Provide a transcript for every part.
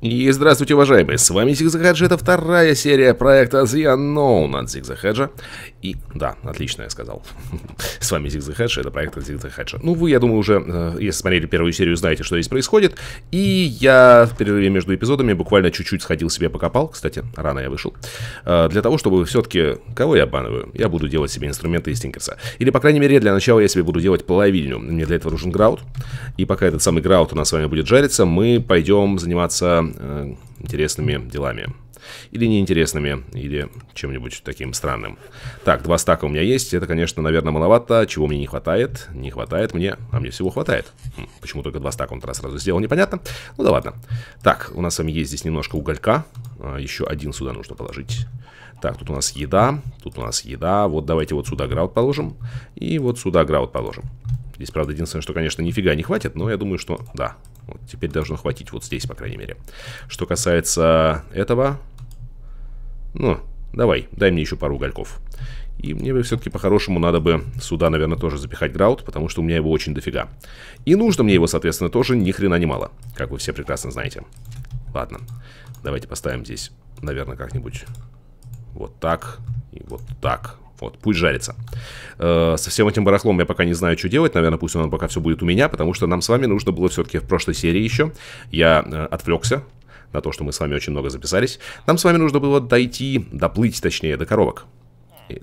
И здравствуйте, уважаемые, с вами Зигзахаджи, это вторая серия проекта The Unknown от Зигзахаджа. И, да, отлично я сказал. с вами Зигзахаджи, это проект от Зигзахаджа. Ну, вы, я думаю, уже, э, если смотрели первую серию, знаете, что здесь происходит. И я в перерыве между эпизодами буквально чуть-чуть сходил себе покопал, кстати, рано я вышел, э, для того, чтобы все-таки, кого я обманываю, я буду делать себе инструменты из Тинкерса. Или, по крайней мере, для начала я себе буду делать половильню. Мне для этого нужен граут. И пока этот самый граут у нас с вами будет жариться, мы пойдем заниматься э, интересными делами. Или неинтересными, или чем-нибудь таким странным. Так, два стака у меня есть. Это, конечно, наверное, маловато. Чего мне не хватает? Не хватает мне... А мне всего хватает. Хм, почему только два стака он раз сразу сделал, непонятно. Ну да ладно. Так, у нас с вами есть здесь немножко уголька. А, еще один сюда нужно положить. Так, тут у нас еда. Тут у нас еда. Вот давайте вот сюда граут положим. И вот сюда граут положим. Здесь, правда, единственное, что, конечно, нифига не хватит, но я думаю, что да, вот теперь должно хватить вот здесь, по крайней мере. Что касается этого... Ну, давай, дай мне еще пару угольков. И мне бы все-таки по-хорошему надо бы сюда, наверное, тоже запихать граут, потому что у меня его очень дофига. И нужно мне его, соответственно, тоже ни хрена немало, как вы все прекрасно знаете. Ладно, давайте поставим здесь, наверное, как-нибудь вот так и вот так. Вот, пусть жарится. Э, со всем этим барахлом я пока не знаю, что делать. Наверное, пусть он пока все будет у меня, потому что нам с вами нужно было все-таки в прошлой серии еще. Я э, отвлекся на то, что мы с вами очень много записались. Нам с вами нужно было дойти, доплыть, точнее, до коровок.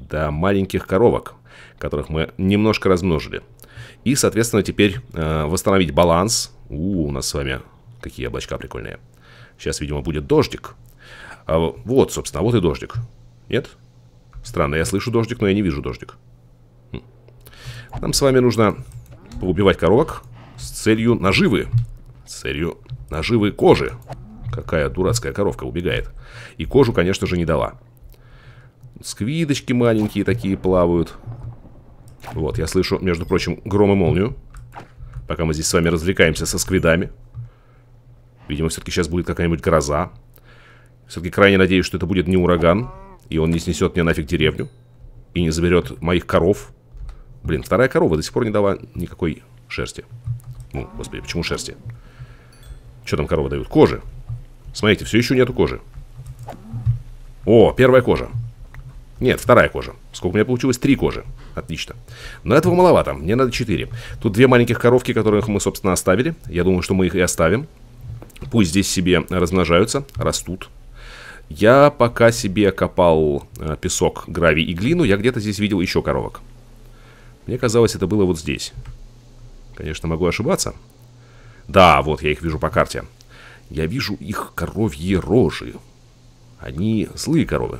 До маленьких коровок, которых мы немножко размножили. И, соответственно, теперь э, восстановить баланс. У, у нас с вами какие облачка прикольные. Сейчас, видимо, будет дождик. А, вот, собственно, вот и дождик. Нет? Странно, я слышу дождик, но я не вижу дождик. Хм. Нам с вами нужно поубивать коровок с целью наживы. С целью наживы кожи. Какая дурацкая коровка убегает. И кожу, конечно же, не дала. Сквидочки маленькие такие плавают. Вот, я слышу, между прочим, гром и молнию. Пока мы здесь с вами развлекаемся со сквидами. Видимо, все-таки сейчас будет какая-нибудь гроза. Все-таки крайне надеюсь, что это будет не ураган. И он не снесет мне нафиг деревню. И не заберет моих коров. Блин, вторая корова до сих пор не дала никакой шерсти. Ну, господи, почему шерсти? Что там коровы дают? Кожи. Смотрите, все еще нету кожи. О, первая кожа. Нет, вторая кожа. Сколько у меня получилось? Три кожи. Отлично. Но этого маловато. Мне надо четыре. Тут две маленьких коровки, которых мы, собственно, оставили. Я думаю, что мы их и оставим. Пусть здесь себе размножаются, растут. Я пока себе копал э, песок, гравий и глину, я где-то здесь видел еще коровок. Мне казалось, это было вот здесь. Конечно, могу ошибаться. Да, вот я их вижу по карте. Я вижу их коровьи рожи. Они злые коровы.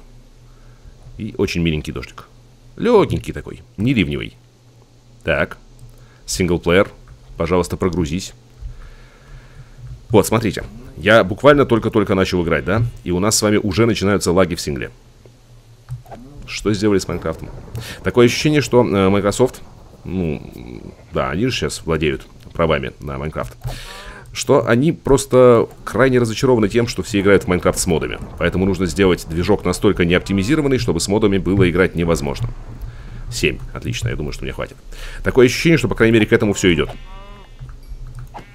И очень миленький дождик. Легенький такой, не ливневый. Так. Синглплеер. Пожалуйста, прогрузись. Вот, смотрите. Я буквально только-только начал играть, да? И у нас с вами уже начинаются лаги в сингле. Что сделали с Майнкрафтом? Такое ощущение, что э, Microsoft, ну, да, они же сейчас владеют правами на Майнкрафт. Что они просто крайне разочарованы тем, что все играют в Майнкрафт с модами. Поэтому нужно сделать движок настолько неоптимизированный, чтобы с модами было играть невозможно. 7. Отлично, я думаю, что мне хватит. Такое ощущение, что, по крайней мере, к этому все идет.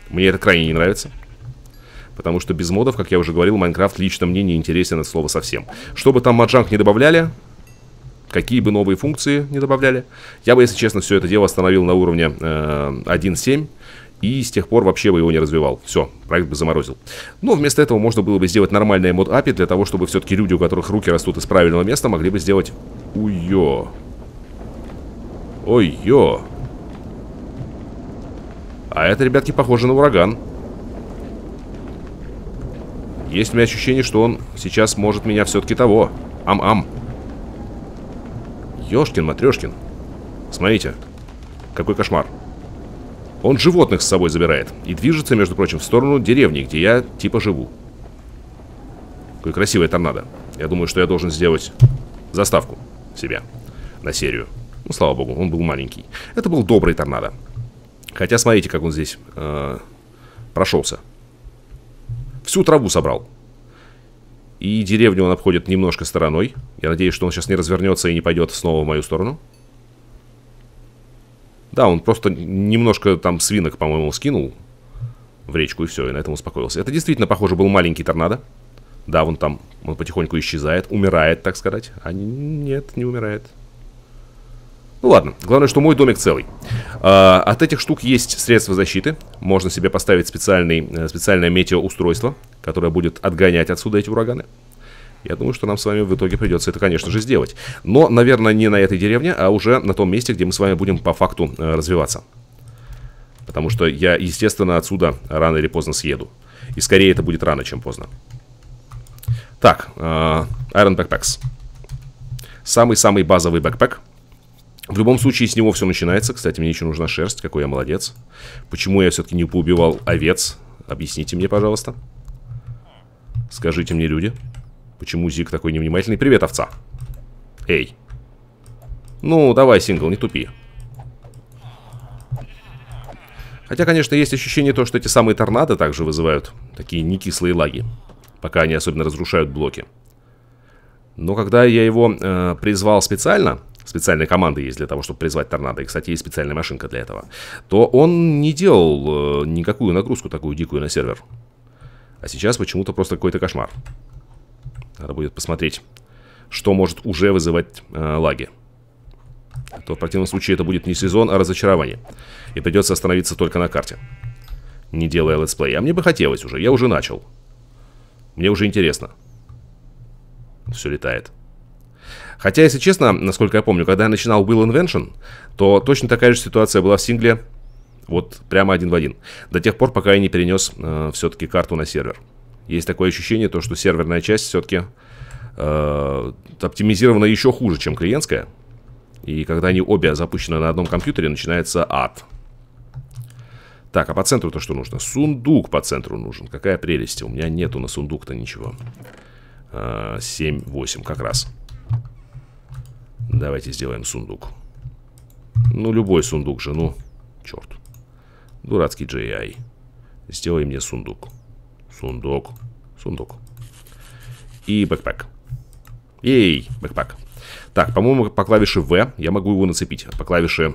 Мне это крайне не нравится потому что без модов, как я уже говорил, Майнкрафт лично мне не интересен от слова совсем. Что бы там Маджанг не добавляли, какие бы новые функции не добавляли, я бы, если честно, все это дело остановил на уровне э, 1.7, и с тех пор вообще бы его не развивал. Все, проект бы заморозил. Но вместо этого можно было бы сделать нормальное мод API для того, чтобы все-таки люди, у которых руки растут из правильного места, могли бы сделать... уйо, Ой-ё. А это, ребятки, похоже на ураган. Есть у меня ощущение, что он сейчас может меня все-таки того. Ам-ам. Ёшкин, матрешкин. Смотрите, какой кошмар. Он животных с собой забирает и движется, между прочим, в сторону деревни, где я типа живу. Какой красивое торнадо. Я думаю, что я должен сделать заставку себя на серию. Ну, слава богу, он был маленький. Это был добрый торнадо. Хотя смотрите, как он здесь э, прошелся. Всю траву собрал. И деревню он обходит немножко стороной. Я надеюсь, что он сейчас не развернется и не пойдет снова в мою сторону. Да, он просто немножко там свинок, по-моему, скинул в речку и все, и на этом успокоился. Это действительно, похоже, был маленький торнадо. Да, вон там, он потихоньку исчезает, умирает, так сказать. А нет, не умирает. Ну ладно, главное, что мой домик целый. А, от этих штук есть средства защиты. Можно себе поставить специальный, э, специальное метеоустройство, которое будет отгонять отсюда эти ураганы. Я думаю, что нам с вами в итоге придется это, конечно же, сделать. Но, наверное, не на этой деревне, а уже на том месте, где мы с вами будем по факту э, развиваться. Потому что я, естественно, отсюда рано или поздно съеду. И скорее это будет рано, чем поздно. Так, э, Iron Backpacks. Самый-самый базовый бэкпэк. В любом случае, с него все начинается. Кстати, мне еще нужна шерсть. Какой я молодец. Почему я все-таки не поубивал овец? Объясните мне, пожалуйста. Скажите мне, люди. Почему Зик такой невнимательный? Привет, овца. Эй. Ну, давай, сингл, не тупи. Хотя, конечно, есть ощущение то, что эти самые торнадо также вызывают такие некислые лаги. Пока они особенно разрушают блоки. Но когда я его э, призвал специально, специальная команда есть для того, чтобы призвать торнадо, и, кстати, есть специальная машинка для этого, то он не делал э, никакую нагрузку такую дикую на сервер. А сейчас почему-то просто какой-то кошмар. Надо будет посмотреть, что может уже вызывать э, лаги. то в противном случае это будет не сезон, а разочарование. И придется остановиться только на карте. Не делая летсплей. А мне бы хотелось уже, я уже начал. Мне уже интересно. Все летает. Хотя, если честно, насколько я помню, когда я начинал Will Invention, то точно такая же ситуация была в сингле, вот прямо один в один. До тех пор, пока я не перенес э, все-таки карту на сервер. Есть такое ощущение, то, что серверная часть все-таки э, оптимизирована еще хуже, чем клиентская. И когда они обе запущены на одном компьютере, начинается ад. Так, а по центру-то что нужно? Сундук по центру нужен. Какая прелесть. У меня нету на сундук-то ничего. Э, 7-8 как раз. Давайте сделаем сундук. Ну, любой сундук же, ну, черт. Дурацкий GI. Сделай мне сундук. Сундук. Сундук. И бэкпэк. Ей, бэкпэк. Так, по-моему, по клавише V я могу его нацепить. По клавише...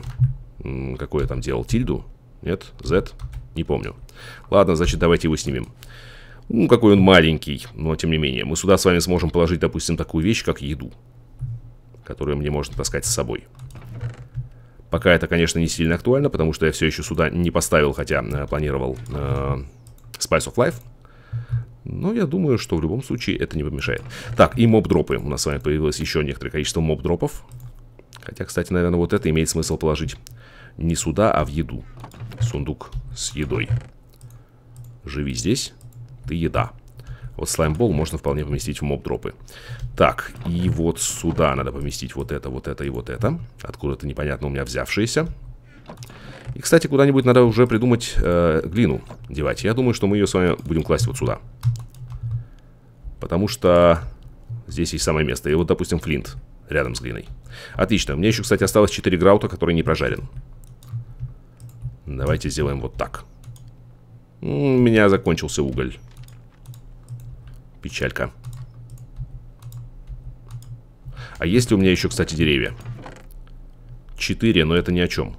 Какой я там делал? Тильду? Нет? Z? Не помню. Ладно, значит, давайте его снимем. Ну, какой он маленький, но тем не менее. Мы сюда с вами сможем положить, допустим, такую вещь, как еду которую мне можно таскать с собой. Пока это, конечно, не сильно актуально, потому что я все еще сюда не поставил, хотя э, планировал э, Spice of Life. Но я думаю, что в любом случае это не помешает. Так, и моб-дропы. У нас с вами появилось еще некоторое количество моб-дропов. Хотя, кстати, наверное, вот это имеет смысл положить не сюда, а в еду. Сундук с едой. Живи здесь, ты еда. Вот слаймбол можно вполне поместить в моб-дропы. Так, и вот сюда надо поместить вот это, вот это и вот это. Откуда-то непонятно у меня взявшиеся. И, кстати, куда-нибудь надо уже придумать э, глину девать. Я думаю, что мы ее с вами будем класть вот сюда. Потому что здесь есть самое место. И вот, допустим, флинт рядом с глиной. Отлично. Мне еще, кстати, осталось 4 граута, который не прожарен. Давайте сделаем вот так. У меня закончился уголь. Печалька. А есть ли у меня еще, кстати, деревья? Четыре, но это ни о чем.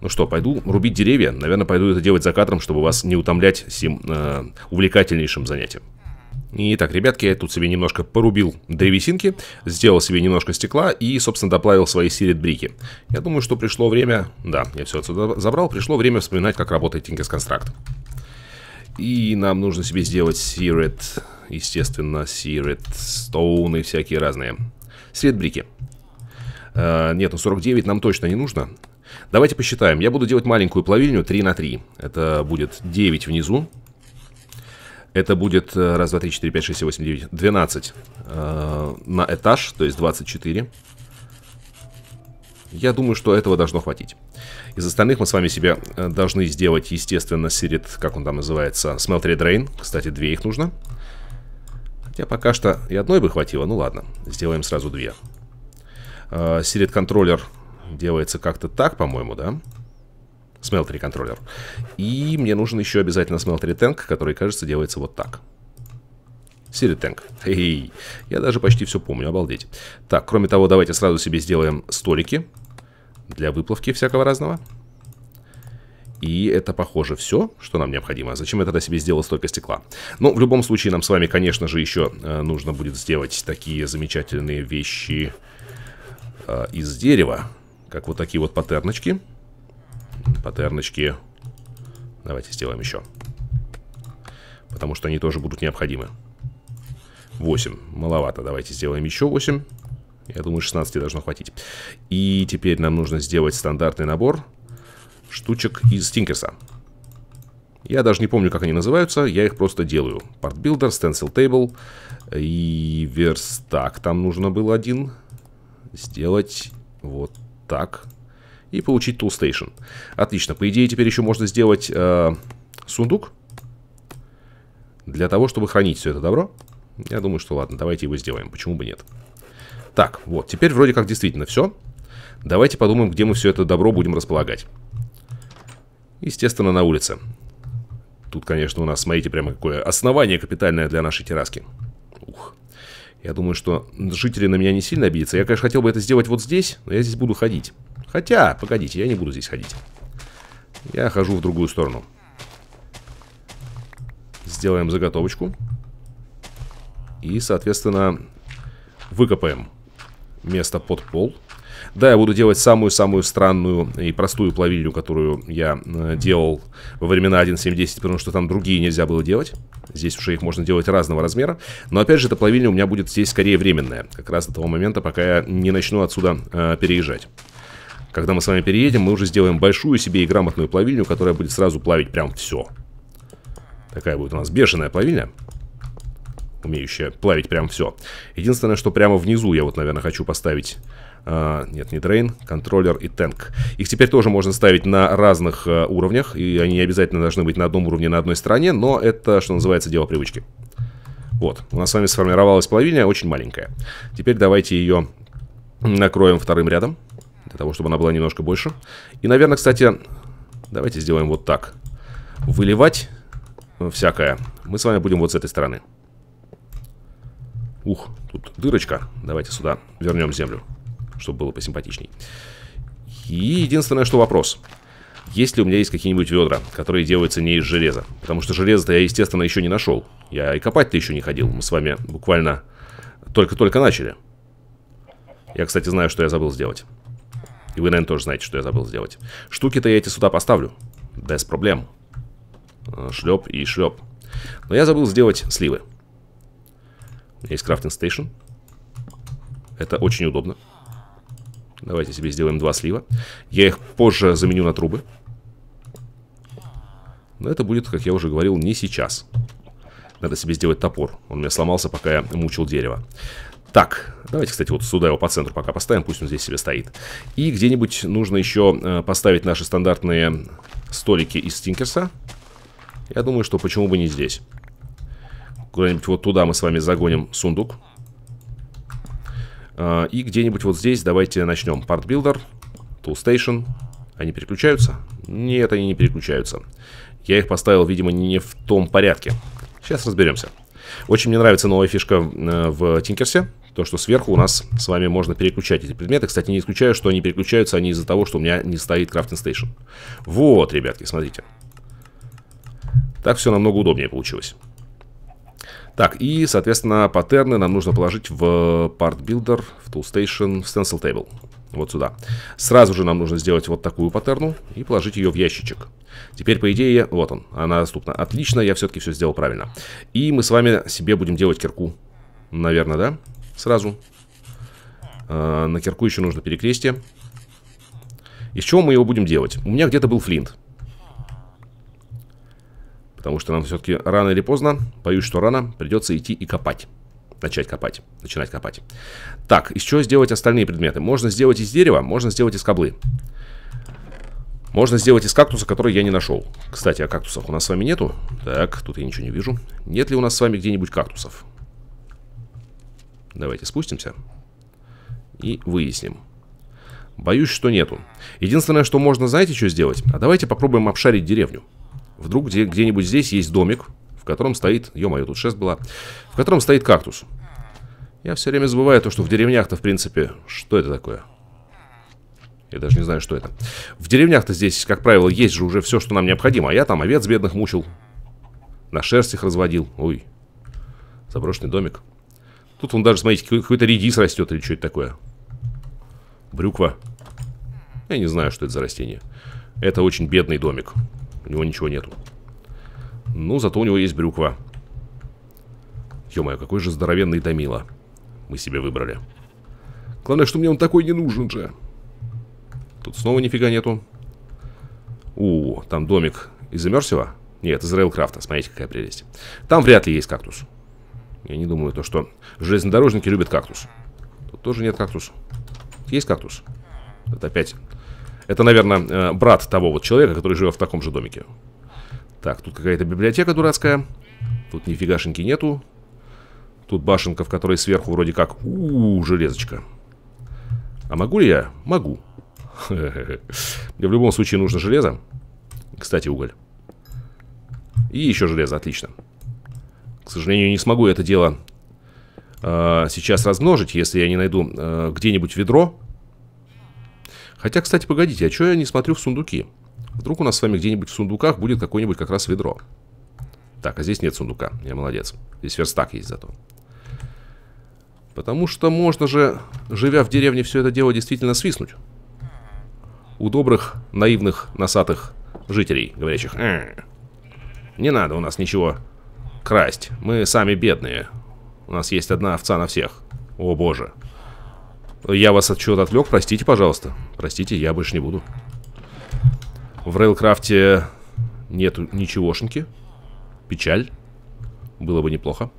Ну что, пойду рубить деревья. Наверное, пойду это делать за кадром, чтобы вас не утомлять сим э, увлекательнейшим занятием. Итак, ребятки, я тут себе немножко порубил древесинки, сделал себе немножко стекла и, собственно, доплавил свои сирит-брики. Я думаю, что пришло время... Да, я все отсюда забрал. Пришло время вспоминать, как работает Tinkers Construct. И нам нужно себе сделать Сирет, естественно, Сирет, Стоуны всякие разные. Сирет брики. Э, нет, ну 49 нам точно не нужно. Давайте посчитаем. Я буду делать маленькую плавильню 3 на 3. Это будет 9 внизу. Это будет э, раз, два, три, четыре, пять, шесть, семь, восемь, девять, двенадцать э, на этаж, то есть 24. 24. Я думаю, что этого должно хватить. Из остальных мы с вами себе э, должны сделать, естественно, сирит, как он там называется, смелтри Drain. Кстати, две их нужно. Хотя пока что и одной бы хватило, ну ладно, сделаем сразу две. Э, сирит контроллер делается как-то так, по-моему, да? Смелтри контроллер. И мне нужен еще обязательно смелтри Tank, который, кажется, делается вот так. Сиритенг. Эй, я даже почти все помню, обалдеть. Так, кроме того, давайте сразу себе сделаем столики для выплавки всякого разного. И это, похоже, все, что нам необходимо. Зачем я тогда себе сделал столько стекла? Ну, в любом случае, нам с вами, конечно же, еще э, нужно будет сделать такие замечательные вещи э, из дерева. Как вот такие вот паттерночки. Паттерночки. Давайте сделаем еще. Потому что они тоже будут необходимы. 8. Маловато. Давайте сделаем еще 8. Я думаю, 16 должно хватить. И теперь нам нужно сделать стандартный набор штучек из Тинкерса. Я даже не помню, как они называются, я их просто делаю. Part Builder, Stencil Table и верстак. Там нужно было один сделать вот так. И получить Tool Station. Отлично. По идее, теперь еще можно сделать э, сундук. Для того, чтобы хранить все это добро. Я думаю, что ладно, давайте его сделаем. Почему бы нет? Нет. Так, вот, теперь вроде как действительно все. Давайте подумаем, где мы все это добро будем располагать. Естественно, на улице. Тут, конечно, у нас, смотрите, прямо какое основание капитальное для нашей терраски. Ух. Я думаю, что жители на меня не сильно обидятся. Я, конечно, хотел бы это сделать вот здесь, но я здесь буду ходить. Хотя, погодите, я не буду здесь ходить. Я хожу в другую сторону. Сделаем заготовочку. И, соответственно, выкопаем место под пол. Да, я буду делать самую-самую странную и простую плавильню, которую я э, делал во времена 1.7.10, потому что там другие нельзя было делать. Здесь уже их можно делать разного размера. Но опять же, эта плавильня у меня будет здесь скорее временная. Как раз до того момента, пока я не начну отсюда э, переезжать. Когда мы с вами переедем, мы уже сделаем большую себе и грамотную плавильню, которая будет сразу плавить прям все. Такая будет у нас бешеная плавильня умеющая плавить прям все. Единственное, что прямо внизу я вот, наверное, хочу поставить... Uh, нет, не дрейн, контроллер и танк. Их теперь тоже можно ставить на разных uh, уровнях, и они не обязательно должны быть на одном уровне на одной стороне, но это, что называется, дело привычки. Вот, у нас с вами сформировалась половина очень маленькая. Теперь давайте ее накроем вторым рядом, для того, чтобы она была немножко больше. И, наверное, кстати, давайте сделаем вот так. Выливать э, всякое мы с вами будем вот с этой стороны. Ух, тут дырочка. Давайте сюда вернем землю, чтобы было посимпатичней. И единственное, что вопрос. Есть ли у меня есть какие-нибудь ведра, которые делаются не из железа? Потому что железо-то я, естественно, еще не нашел. Я и копать-то еще не ходил. Мы с вами буквально только-только начали. Я, кстати, знаю, что я забыл сделать. И вы, наверное, тоже знаете, что я забыл сделать. Штуки-то я эти сюда поставлю. Без проблем. Шлеп и шлеп. Но я забыл сделать сливы. Есть крафтинг стейшн. Это очень удобно. Давайте себе сделаем два слива. Я их позже заменю на трубы. Но это будет, как я уже говорил, не сейчас. Надо себе сделать топор. Он у меня сломался, пока я мучил дерево. Так, давайте, кстати, вот сюда его по центру пока поставим. Пусть он здесь себе стоит. И где-нибудь нужно еще э, поставить наши стандартные столики из стинкерса. Я думаю, что почему бы не здесь. Куда-нибудь вот туда мы с вами загоним сундук. А, и где-нибудь вот здесь давайте начнем. Part Builder, Tool Station. Они переключаются? Нет, они не переключаются. Я их поставил, видимо, не в том порядке. Сейчас разберемся. Очень мне нравится новая фишка э, в Тинкерсе. То, что сверху у нас с вами можно переключать эти предметы. Кстати, не исключаю, что они переключаются, они из-за того, что у меня не стоит крафтинг стейшн. Вот, ребятки, смотрите. Так все намного удобнее получилось. Так, и, соответственно, паттерны нам нужно положить в Part Builder, в Toolstation, в Stencil Table. Вот сюда. Сразу же нам нужно сделать вот такую паттерну и положить ее в ящичек. Теперь, по идее, вот он, она доступна. Отлично, я все-таки все сделал правильно. И мы с вами себе будем делать кирку. Наверное, да? Сразу. Э, на кирку еще нужно перекрестие. Из чего мы его будем делать? У меня где-то был флинт. Потому что нам все-таки рано или поздно, боюсь, что рано, придется идти и копать. Начать копать, начинать копать. Так, из чего сделать остальные предметы? Можно сделать из дерева, можно сделать из каблы. Можно сделать из кактуса, который я не нашел. Кстати, о а кактусах у нас с вами нету. Так, тут я ничего не вижу. Нет ли у нас с вами где-нибудь кактусов? Давайте спустимся и выясним. Боюсь, что нету. Единственное, что можно, знаете, что сделать? А давайте попробуем обшарить деревню. Вдруг где, где-нибудь здесь есть домик, в котором стоит... Ё-моё, тут шест была. В котором стоит кактус. Я все время забываю то, что в деревнях-то, в принципе... Что это такое? Я даже не знаю, что это. В деревнях-то здесь, как правило, есть же уже все, что нам необходимо. А я там овец бедных мучил. На шерсть их разводил. Ой. Заброшенный домик. Тут он даже, смотрите, какой-то редис растет или что это такое. Брюква. Я не знаю, что это за растение. Это очень бедный домик. У него ничего нету. Ну, зато у него есть брюква. Ё-моё, какой же здоровенный Томила мы себе выбрали. Главное, что мне он такой не нужен же. Тут снова нифига нету. У, там домик из Эмерсива. Нет, из рейлкрафта. Смотрите, какая прелесть. Там вряд ли есть кактус. Я не думаю, то, что железнодорожники любят кактус. Тут тоже нет кактус. Есть кактус? Это опять это, наверное, э, брат того вот человека, который живет в таком же домике. Так, тут какая-то библиотека дурацкая. Тут нифигашеньки нету. Тут башенка, в которой сверху вроде как... у, -у, -у железочка. А могу ли я? Могу. Мне в любом случае нужно железо. Кстати, уголь. И еще железо, отлично. К сожалению, не смогу это дело э, сейчас размножить, если я не найду э, где-нибудь ведро Хотя, кстати, погодите, а что я не смотрю в сундуки? Вдруг у нас с вами где-нибудь в сундуках будет какое-нибудь как раз ведро. Так, а здесь нет сундука. Я молодец. Здесь верстак есть зато. Потому что можно же, живя в деревне, все это дело действительно свистнуть. У добрых, наивных, носатых жителей, говорящих э, «Не надо у нас ничего красть, мы сами бедные, у нас есть одна овца на всех». О боже, я вас от чего-то отвлек, простите, пожалуйста. Простите, я больше не буду. В рейлкрафте нету ничегошеньки. Печаль. Было бы неплохо.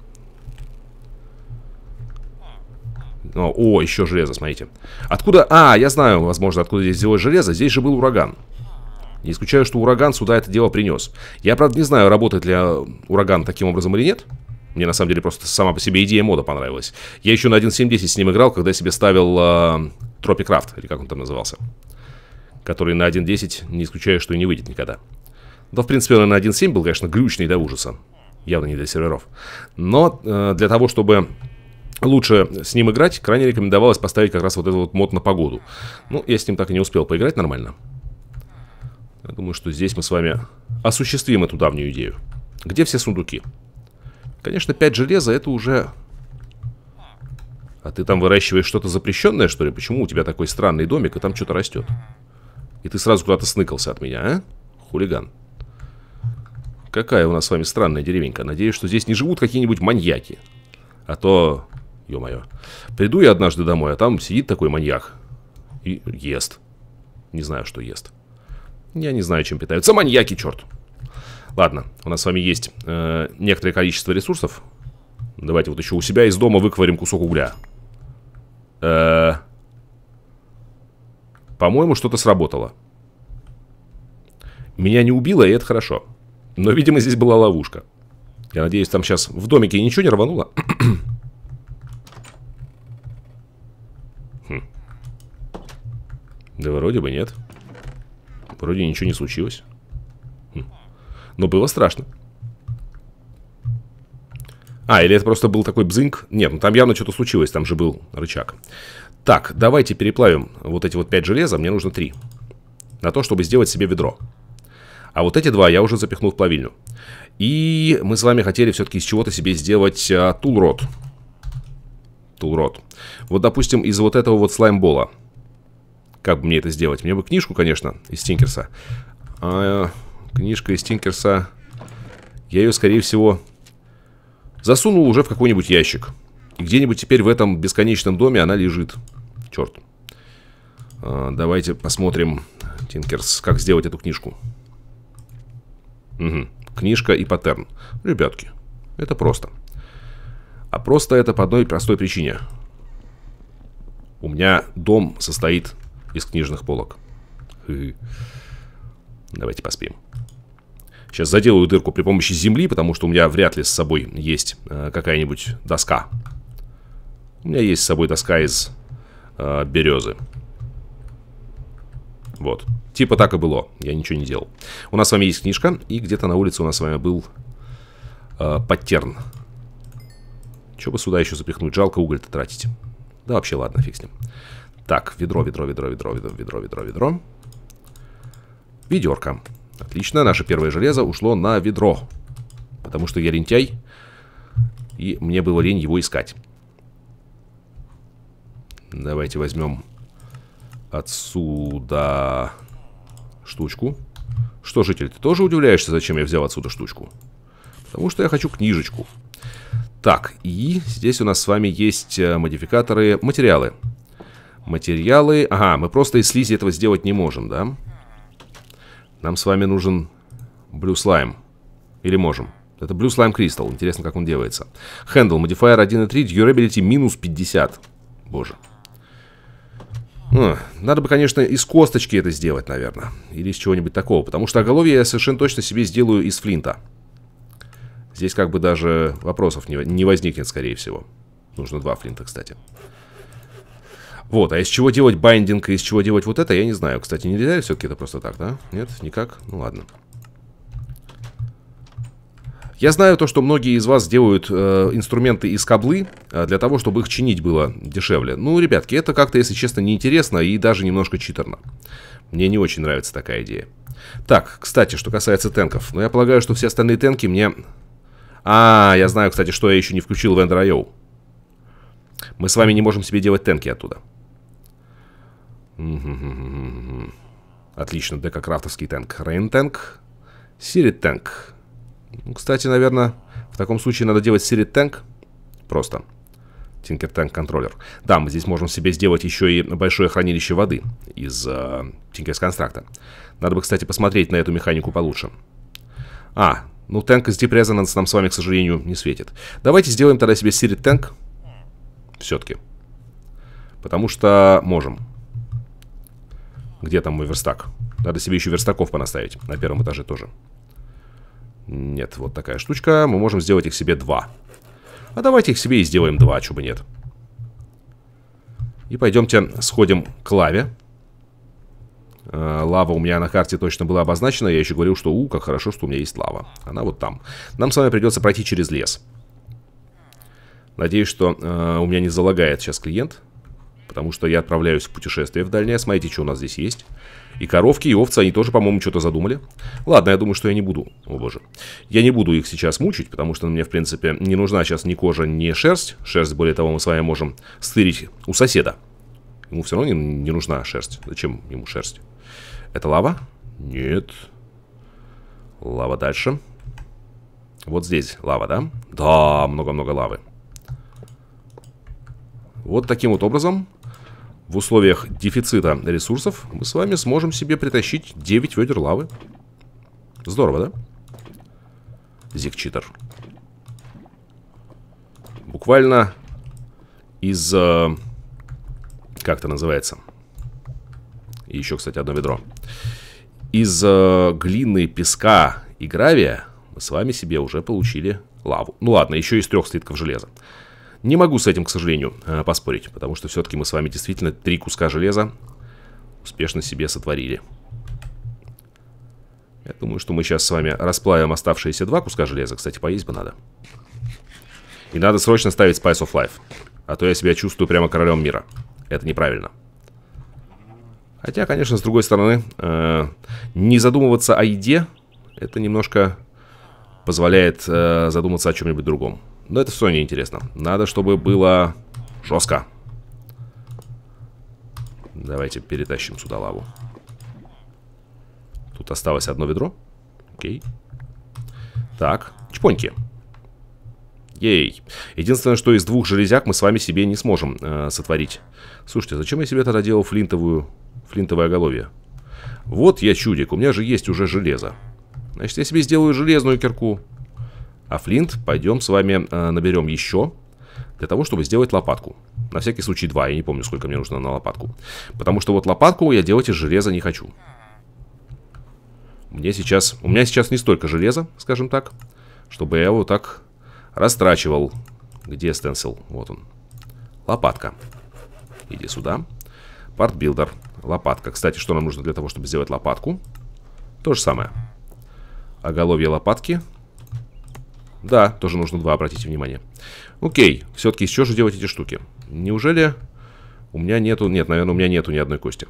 О, о, еще железо, смотрите. Откуда... А, я знаю, возможно, откуда здесь взялось железо. Здесь же был ураган. Не исключаю, что ураган сюда это дело принес. Я, правда, не знаю, работает ли э, ураган таким образом или нет. Мне на самом деле просто сама по себе идея мода понравилась. Я еще на 1.7.10 с ним играл, когда я себе ставил э, Тропикрафт, или как он там назывался. Который на 1.10 не исключаю, что и не выйдет никогда. Да, в принципе, он на 1.7 был, конечно, глючный до ужаса. Явно не для серверов. Но э, для того, чтобы лучше с ним играть, крайне рекомендовалось поставить как раз вот этот вот мод на погоду. Ну, я с ним так и не успел поиграть нормально. Я думаю, что здесь мы с вами осуществим эту давнюю идею. Где все сундуки? Конечно, 5 железа это уже... А ты там выращиваешь что-то запрещенное, что ли? Почему у тебя такой странный домик, и там что-то растет? И ты сразу куда-то сныкался от меня, а? Хулиган. Какая у нас с вами странная деревенька. Надеюсь, что здесь не живут какие-нибудь маньяки. А то... Ё-моё. Приду я однажды домой, а там сидит такой маньяк. И ест. Не знаю, что ест. Я не знаю, чем питаются маньяки, черт. Ладно, у нас с вами есть э, некоторое количество ресурсов. Давайте вот еще у себя из дома выковырим кусок угля. Э, По-моему, что-то сработало. Меня не убило, и это хорошо. Но, видимо, здесь была ловушка. Я надеюсь, там сейчас в домике ничего не рвануло. хм. Да вроде бы нет. Вроде ничего не случилось. Но ну, было страшно. А, или это просто был такой бзинг? Нет, ну там явно что-то случилось, там же был рычаг. Так, давайте переплавим вот эти вот 5 железа, мне нужно 3. На то, чтобы сделать себе ведро. А вот эти два я уже запихнул в плавильню. И мы с вами хотели все-таки из чего-то себе сделать а, тулрот. Тулрот. Вот, допустим, из вот этого вот слаймбола. Как бы мне это сделать? Мне бы книжку, конечно, из Тинкерса. А, Книжка из Тинкерса. Я ее, скорее всего, засунул уже в какой-нибудь ящик. И где-нибудь теперь в этом бесконечном доме она лежит. Черт. А, давайте посмотрим, Тинкерс, как сделать эту книжку. Угу. Книжка и паттерн. Ребятки, это просто. А просто это по одной простой причине. У меня дом состоит из книжных полок. Давайте поспим. Сейчас заделаю дырку при помощи земли, потому что у меня вряд ли с собой есть э, какая-нибудь доска. У меня есть с собой доска из э, березы. Вот. Типа так и было. Я ничего не делал. У нас с вами есть книжка, и где-то на улице у нас с вами был э, паттерн. Че бы сюда еще запихнуть? Жалко уголь-то тратить. Да вообще ладно, фиг с ним. Так, ведро, ведро, ведро, ведро, ведро, ведро, ведро, ведро. Ведерко. Отлично, наше первое железо ушло на ведро. Потому что я лентяй. И мне было лень его искать. Давайте возьмем отсюда штучку. Что, житель, ты тоже удивляешься, зачем я взял отсюда штучку? Потому что я хочу книжечку. Так, и здесь у нас с вами есть э, модификаторы, материалы. Материалы... Ага, мы просто из слизи этого сделать не можем, да? Нам с вами нужен Blue Slime. Или можем. Это Blue Slime Crystal. Интересно, как он делается. Handle, Modifier 1.3, Durability минус 50. Боже. Ну, надо бы, конечно, из косточки это сделать, наверное. Или из чего-нибудь такого. Потому что оголовье я совершенно точно себе сделаю из флинта. Здесь как бы даже вопросов не, возникнет, скорее всего. Нужно два флинта, Кстати. Вот, а из чего делать бандинг и из чего делать вот это, я не знаю. Кстати, нельзя ли все-таки это просто так, да? Нет, никак? Ну ладно. Я знаю то, что многие из вас делают э, инструменты из каблы э, для того, чтобы их чинить было дешевле. Ну, ребятки, это как-то, если честно, неинтересно и даже немножко читерно. Мне не очень нравится такая идея. Так, кстати, что касается танков. Ну, я полагаю, что все остальные танки мне... А, я знаю, кстати, что я еще не включил в Ender.io. Мы с вами не можем себе делать танки оттуда. Отлично, дека танк. Рейн танк. Сирит танк. Ну, кстати, наверное, в таком случае надо делать сирит танк. Просто. Тинкер танк контроллер. Да, мы здесь можем себе сделать еще и большое хранилище воды из э, Тинкерс констракта. Надо бы, кстати, посмотреть на эту механику получше. А, ну танк из Deep Resonance нам с вами, к сожалению, не светит. Давайте сделаем тогда себе сирит танк. Все-таки. Потому что можем. Где там мой верстак? Надо себе еще верстаков понаставить. На первом этаже тоже. Нет, вот такая штучка. Мы можем сделать их себе два. А давайте их себе и сделаем два, чего бы нет. И пойдемте сходим к лаве. Э, лава у меня на карте точно была обозначена. Я еще говорил, что у, как хорошо, что у меня есть лава. Она вот там. Нам с вами придется пройти через лес. Надеюсь, что э, у меня не залагает сейчас клиент. Потому что я отправляюсь в путешествие в дальнее. Смотрите, что у нас здесь есть. И коровки, и овцы, они тоже, по-моему, что-то задумали. Ладно, я думаю, что я не буду. О, боже. Я не буду их сейчас мучить, потому что мне, в принципе, не нужна сейчас ни кожа, ни шерсть. Шерсть, более того, мы с вами можем стырить у соседа. Ему все равно не, не нужна шерсть. Зачем ему шерсть? Это лава? Нет. Лава дальше. Вот здесь лава, да? Да, много-много лавы. Вот таким вот образом в условиях дефицита ресурсов мы с вами сможем себе притащить 9 ведер лавы. Здорово, да? Зикчитер. Буквально из... Э, как это называется? И еще, кстати, одно ведро. Из э, глины, песка и гравия мы с вами себе уже получили лаву. Ну ладно, еще из трех слитков железа. Не могу с этим, к сожалению, э, поспорить, потому что все-таки мы с вами действительно три куска железа успешно себе сотворили. Я думаю, что мы сейчас с вами расплавим оставшиеся два куска железа. Кстати, поесть бы надо. И надо срочно ставить Spice of Life. А то я себя чувствую прямо королем мира. Это неправильно. Хотя, конечно, с другой стороны, э, не задумываться о еде, это немножко позволяет э, задуматься о чем-нибудь другом. Но это все неинтересно. Надо, чтобы было жестко. Давайте перетащим сюда лаву. Тут осталось одно ведро. Окей. Так, чпоньки. Ей. Единственное, что из двух железяк мы с вами себе не сможем э, сотворить. Слушайте, а зачем я себе тогда делал флинтовую, флинтовое оголовье? Вот я чудик, у меня же есть уже железо. Значит, я себе сделаю железную кирку. А флинт пойдем с вами э, наберем еще для того, чтобы сделать лопатку. На всякий случай два, я не помню, сколько мне нужно на лопатку. Потому что вот лопатку я делать из железа не хочу. Мне сейчас... У меня сейчас не столько железа, скажем так, чтобы я его так растрачивал. Где стенсил? Вот он. Лопатка. Иди сюда. Партбилдер. Лопатка. Кстати, что нам нужно для того, чтобы сделать лопатку? То же самое. Оголовье лопатки да, тоже нужно два, обратите внимание. Окей, все-таки из чего же делать эти штуки? Неужели у меня нету... Нет, наверное, у меня нету ни одной кости.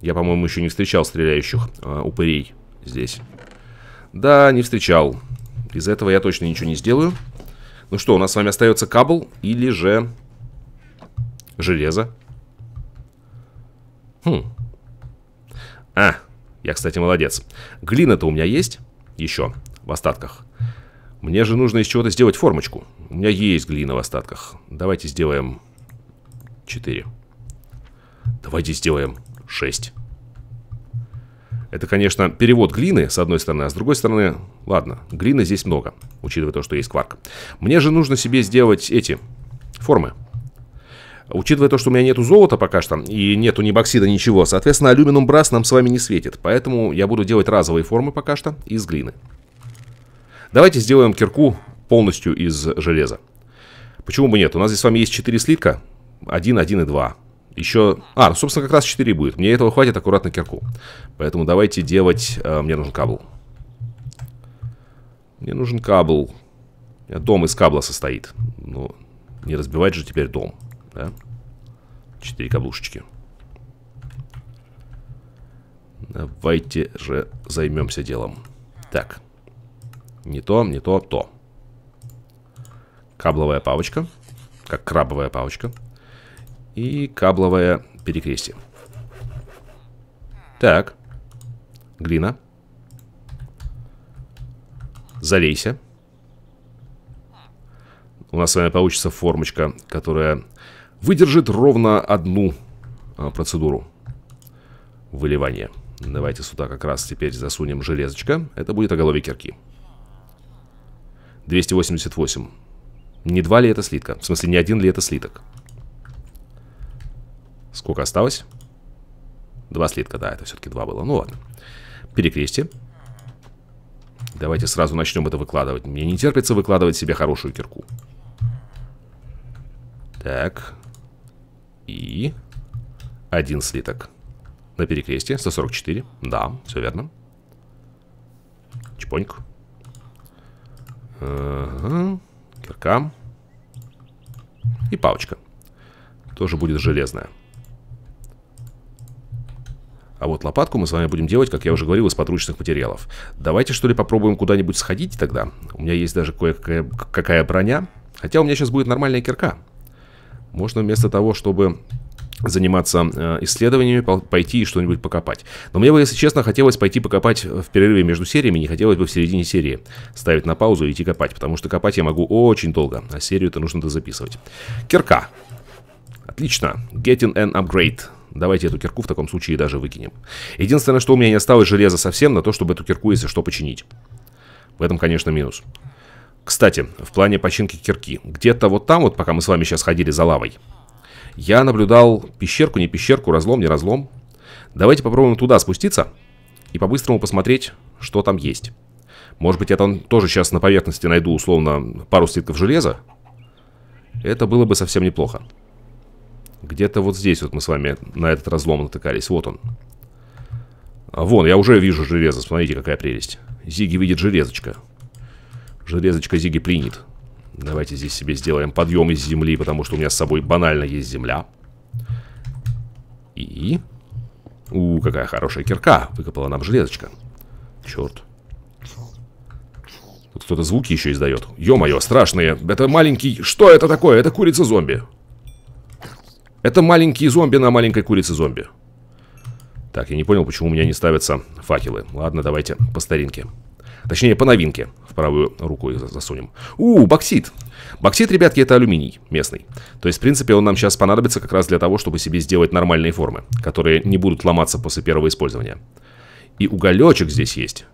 Я, по-моему, еще не встречал стреляющих э, упырей здесь. Да, не встречал. Из этого я точно ничего не сделаю. Ну что, у нас с вами остается кабл или же железо? Хм. А, я, кстати, молодец. Глина-то у меня есть еще в остатках. Мне же нужно из чего-то сделать формочку. У меня есть глина в остатках. Давайте сделаем 4. Давайте сделаем 6. Это, конечно, перевод глины, с одной стороны, а с другой стороны... Ладно, глины здесь много, учитывая то, что есть кварк. Мне же нужно себе сделать эти формы. Учитывая то, что у меня нету золота пока что, и нету ни боксида, ничего, соответственно, алюминиум брас нам с вами не светит. Поэтому я буду делать разовые формы пока что из глины. Давайте сделаем кирку полностью из железа. Почему бы нет? У нас здесь с вами есть 4 слитка. 1, 1 и 2. Еще... А, ну, собственно, как раз 4 будет. Мне этого хватит аккуратно кирку. Поэтому давайте делать... Э, мне нужен кабл. Мне нужен кабл. Дом из кабла состоит. Ну, не разбивать же теперь дом. Да? 4 каблушечки. Давайте же займемся делом. Так. Не то, не то, то. Кабловая палочка. Как крабовая палочка. И кабловое перекрестие. Так. Глина. Залейся. У нас с вами получится формочка, которая выдержит ровно одну а, процедуру выливания. Давайте сюда как раз теперь засунем железочка. Это будет оголовье кирки. 288. Не два ли это слитка? В смысле, не один ли это слиток? Сколько осталось? Два слитка, да, это все-таки два было. Ну ладно. Перекрестие. Давайте сразу начнем это выкладывать. Мне не терпится выкладывать себе хорошую кирку. Так. И... Один слиток. На перекрестие. 144. Да, все верно. Чпоньку. Ага. Кирка. И палочка. Тоже будет железная. А вот лопатку мы с вами будем делать, как я уже говорил, из подручных материалов. Давайте, что ли, попробуем куда-нибудь сходить тогда. У меня есть даже кое-какая какая броня. Хотя у меня сейчас будет нормальная кирка. Можно вместо того, чтобы заниматься э, исследованиями, пойти и что-нибудь покопать. Но мне бы, если честно, хотелось пойти покопать в перерыве между сериями, не хотелось бы в середине серии ставить на паузу и идти копать, потому что копать я могу очень долго, а серию-то нужно дозаписывать. Кирка. Отлично. Getting an upgrade. Давайте эту кирку в таком случае даже выкинем. Единственное, что у меня не осталось железа совсем на то, чтобы эту кирку, если что, починить. В этом, конечно, минус. Кстати, в плане починки кирки. Где-то вот там, вот пока мы с вами сейчас ходили за лавой, я наблюдал пещерку, не пещерку, разлом, не разлом. Давайте попробуем туда спуститься и по-быстрому посмотреть, что там есть. Может быть, я там тоже сейчас на поверхности найду, условно, пару слитков железа? Это было бы совсем неплохо. Где-то вот здесь вот мы с вами на этот разлом натыкались. Вот он. А вон, я уже вижу железо. Смотрите, какая прелесть. Зиги видит железочка. Железочка Зиги принят. Давайте здесь себе сделаем подъем из земли, потому что у меня с собой банально есть земля. И... У, какая хорошая кирка. Выкопала нам железочка. Черт. Тут кто-то звуки еще издает. Ё-моё, страшные. Это маленький... Что это такое? Это курица-зомби. Это маленькие зомби на маленькой курице-зомби. Так, я не понял, почему у меня не ставятся факелы. Ладно, давайте по старинке. А точнее, по новинке. В правую руку их засунем. У, боксит. Боксит, ребятки, это алюминий местный. То есть, в принципе, он нам сейчас понадобится как раз для того, чтобы себе сделать нормальные формы, которые не будут ломаться после первого использования. И уголечек здесь есть.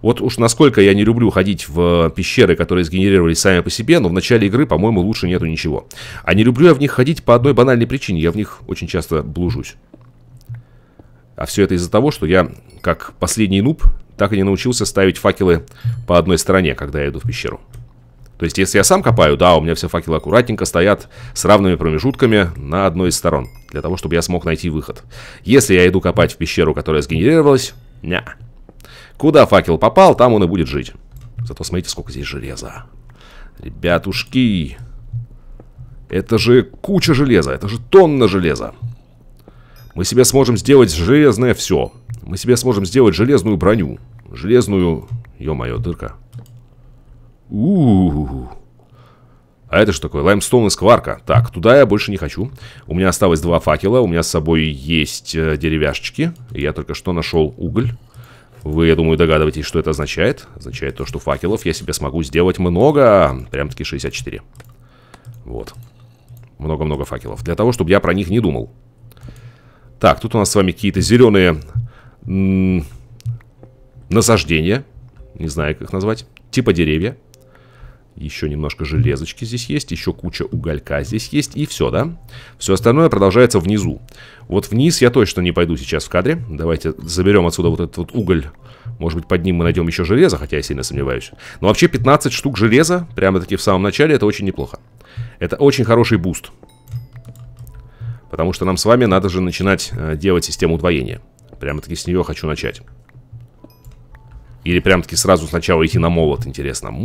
Вот уж насколько я не люблю ходить в пещеры, которые сгенерировались сами по себе, но в начале игры, по-моему, лучше нету ничего. А не люблю я в них ходить по одной банальной причине. Я в них очень часто блужусь. А все это из-за того, что я, как последний нуб, так и не научился ставить факелы по одной стороне, когда я иду в пещеру. То есть, если я сам копаю, да, у меня все факелы аккуратненько стоят с равными промежутками на одной из сторон, для того, чтобы я смог найти выход. Если я иду копать в пещеру, которая сгенерировалась, ня. Куда факел попал, там он и будет жить. Зато смотрите, сколько здесь железа. Ребятушки, это же куча железа, это же тонна железа. Мы себе сможем сделать железное все. Мы себе сможем сделать железную броню. Железную... Ё-моё, дырка. у у, -у, -у. А это что такое? Лаймстоун и скварка. Так, туда я больше не хочу. У меня осталось два факела. У меня с собой есть э, деревяшечки. Я только что нашел уголь. Вы, я думаю, догадываетесь, что это означает. Означает то, что факелов я себе смогу сделать много. Прям-таки 64. Вот. Много-много факелов. Для того, чтобы я про них не думал. Так, тут у нас с вами какие-то зеленые насаждения, не знаю, как их назвать, типа деревья. Еще немножко железочки здесь есть, еще куча уголька здесь есть, и все, да? Все остальное продолжается внизу. Вот вниз я точно не пойду сейчас в кадре. Давайте заберем отсюда вот этот вот уголь. Может быть, под ним мы найдем еще железо, хотя я сильно сомневаюсь. Но вообще 15 штук железа, прямо-таки в самом начале, это очень неплохо. Это очень хороший буст. Потому что нам с вами надо же начинать э, делать систему удвоения. Прямо-таки с нее хочу начать. Или прям-таки сразу сначала идти на молот, интересно. М -м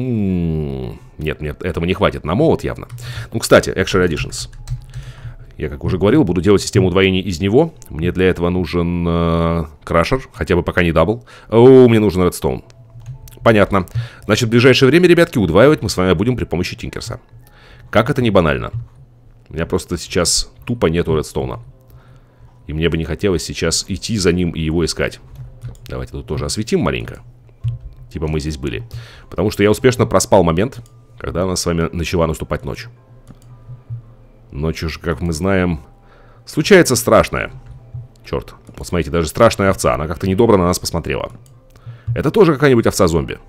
-м. Нет, нет, этого не хватит. На молот явно. Ну, кстати, Action Additions. Я, как уже говорил, буду делать систему удвоения из него. Мне для этого нужен э, крашер, хотя бы пока не дабл. О, мне нужен редстоун. Понятно. Значит, в ближайшее время, ребятки, удваивать мы с вами будем при помощи Тинкерса. Как это не банально. У меня просто сейчас тупо нету редстоуна. И мне бы не хотелось сейчас идти за ним и его искать. Давайте тут тоже осветим маленько. Типа мы здесь были. Потому что я успешно проспал момент, когда у нас с вами начала наступать ночь. Ночью же, как мы знаем, случается страшное. Черт, посмотрите, даже страшная овца, она как-то недобро на нас посмотрела. Это тоже какая-нибудь овца-зомби.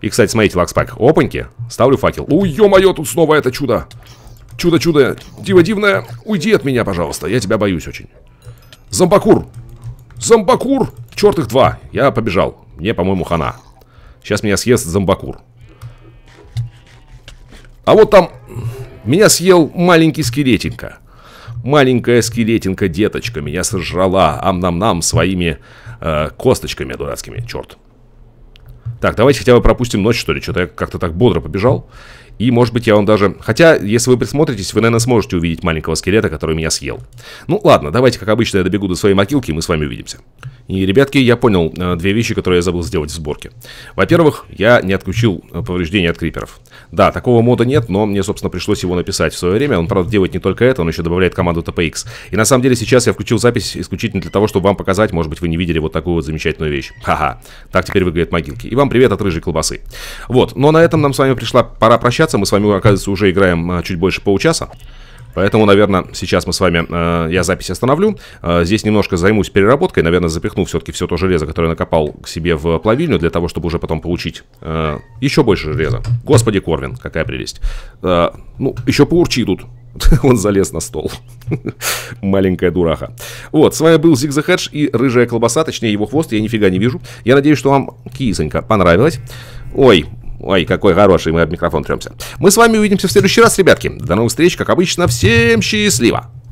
И, кстати, смотрите, лакспак. Опаньки, ставлю факел. У, мое, тут снова это чудо. Чудо-чудо, диво-дивное, уйди от меня, пожалуйста, я тебя боюсь очень. Зомбакур! Зомбакур! Черт их два, я побежал. Мне, по-моему, хана. Сейчас меня съест зомбакур. А вот там меня съел маленький скелетинка. Маленькая скелетинка, деточка, меня сожрала ам-нам-нам своими э, косточками дурацкими, черт. Так, давайте хотя бы пропустим ночь, что ли, что-то я как-то так бодро побежал. И, может быть, я вам даже... Хотя, если вы присмотритесь, вы, наверное, сможете увидеть маленького скелета, который меня съел. Ну, ладно, давайте, как обычно, я добегу до своей могилки, и мы с вами увидимся. И, ребятки, я понял э, две вещи, которые я забыл сделать в сборке. Во-первых, я не отключил э, повреждения от криперов. Да, такого мода нет, но мне, собственно, пришлось его написать в свое время. Он, правда, делает не только это, он еще добавляет команду TPX. И на самом деле сейчас я включил запись исключительно для того, чтобы вам показать, может быть, вы не видели вот такую вот замечательную вещь. Ха-ха. Так теперь выглядят могилки. И вам привет от рыжей колбасы. Вот, но на этом нам с вами пришла пора прощаться. Мы с вами, оказывается, уже играем а, чуть больше получаса. Поэтому, наверное, сейчас мы с вами, э, я запись остановлю. Э, здесь немножко займусь переработкой, наверное, запихну все-таки все то железо, которое накопал к себе в плавильню, для того, чтобы уже потом получить э, еще больше железа. Господи, Корвин, какая прелесть. Э, ну, еще поурчи идут. Он залез на стол. Маленькая дураха. Вот, с вами был Зигза Хедж и рыжая колбаса, точнее его хвост, я нифига не вижу. Я надеюсь, что вам, кисонька, понравилось. Ой, Ой, какой хороший, мы об микрофон трёмся. Мы с вами увидимся в следующий раз, ребятки. До новых встреч, как обычно. Всем счастливо!